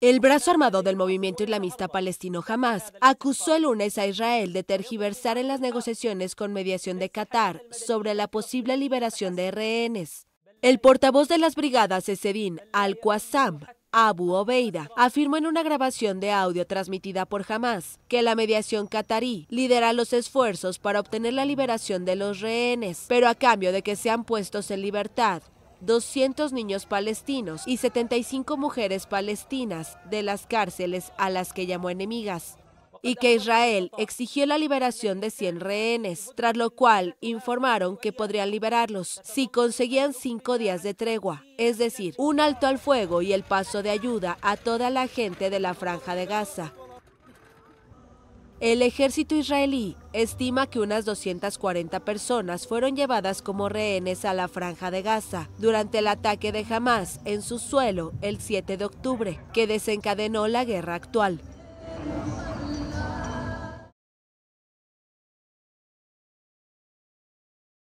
El brazo armado del movimiento islamista palestino Hamas acusó el lunes a Israel de tergiversar en las negociaciones con mediación de Qatar sobre la posible liberación de rehenes. El portavoz de las brigadas edín Al-Qassam, Abu Obeida, afirmó en una grabación de audio transmitida por Hamas que la mediación qatarí lidera los esfuerzos para obtener la liberación de los rehenes, pero a cambio de que sean puestos en libertad 200 niños palestinos y 75 mujeres palestinas de las cárceles a las que llamó enemigas y que Israel exigió la liberación de 100 rehenes, tras lo cual informaron que podrían liberarlos si conseguían cinco días de tregua, es decir, un alto al fuego y el paso de ayuda a toda la gente de la franja de Gaza. El ejército israelí estima que unas 240 personas fueron llevadas como rehenes a la franja de Gaza durante el ataque de Hamas en su suelo el 7 de octubre, que desencadenó la guerra actual.